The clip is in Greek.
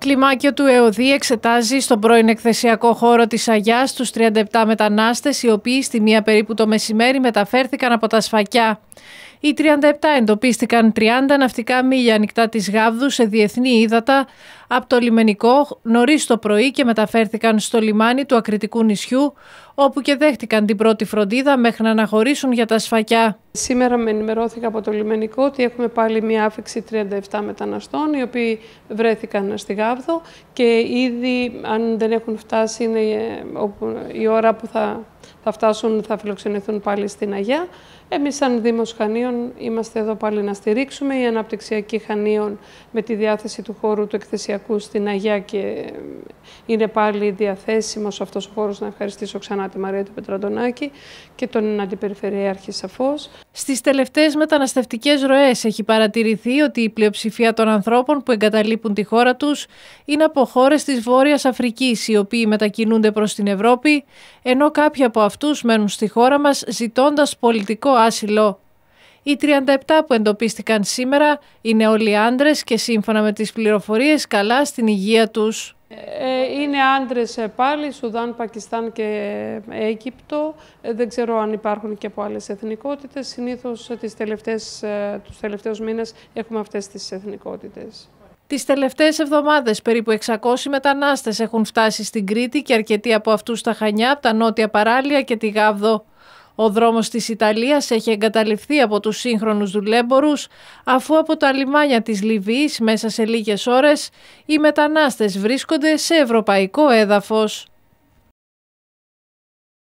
Κλιμάκιο του ΕΟΔΗ εξετάζει στον πρώην εκθεσιακό χώρο της Αγιάς τους 37 μετανάστες οι οποίοι στη μία περίπου το μεσημέρι μεταφέρθηκαν από τα σφακιά. Οι 37 εντοπίστηκαν 30 ναυτικά μίλια ανοιχτά της Γάβδου σε διεθνή ύδατα από το λιμενικό νωρίς το πρωί και μεταφέρθηκαν στο λιμάνι του ακριτικού νησιού όπου και δέχτηκαν την πρώτη φροντίδα μέχρι να αναχωρήσουν για τα σφακιά. Σήμερα με ενημερώθηκα από το λιμενικό ότι έχουμε πάλι μια άφηξη 37 μεταναστών οι οποίοι βρέθηκαν στη Γάβδο και ήδη αν δεν έχουν φτάσει είναι ε, η ώρα που θα θα φτάσουν, θα φιλοξενηθούν πάλι στην Αγιά. Εμείς σαν Δήμος Χανίων είμαστε εδώ πάλι να στηρίξουμε. Η Αναπτυξιακή Χανίων με τη διάθεση του χώρου του εκθεσιακού στην Αγιά και ε, είναι πάλι διαθέσιμος αυτός ο χώρος να ευχαριστήσω ξανά τη Μαρία του Πετραντονάκη και τον Αντιπεριφερειάρχη σαφώς. Στις τελευταίες μεταναστευτικές ροές έχει παρατηρηθεί ότι η πλειοψηφία των ανθρώπων που εγκαταλείπουν τη χώρα τους είναι από χώρες της Βόρειας Αφρικής οι οποίοι μετακινούνται προς την Ευρώπη ενώ κάποιοι από αυτούς μένουν στη χώρα μας ζητώντας πολιτικό άσυλο. Οι 37 που εντοπίστηκαν σήμερα είναι όλοι άντρες και σύμφωνα με τις πληροφορίες καλά στην υγεία τους. Ε, είναι άντρες ε, πάλι, Σουδάν, Πακιστάν και ε, Αίγυπτο. Δεν ξέρω αν υπάρχουν και από άλλες εθνικότητες. Συνήθως τις τελευταίες, τους τελευταίους μήνες έχουμε αυτές τις εθνικότητες. Τις τελευταίες εβδομάδες περίπου 600 μετανάστες έχουν φτάσει στην Κρήτη και αρκετοί από αυτούς στα Χανιά, τα νότια παράλια και τη Γάβδο. Ο δρόμος της Ιταλίας έχει εγκαταληφθεί από τους σύγχρονους δουλέμπορους, αφού από τα λιμάνια της Λιβύης μέσα σε λίγες ώρες οι μετανάστες βρίσκονται σε ευρωπαϊκό έδαφος.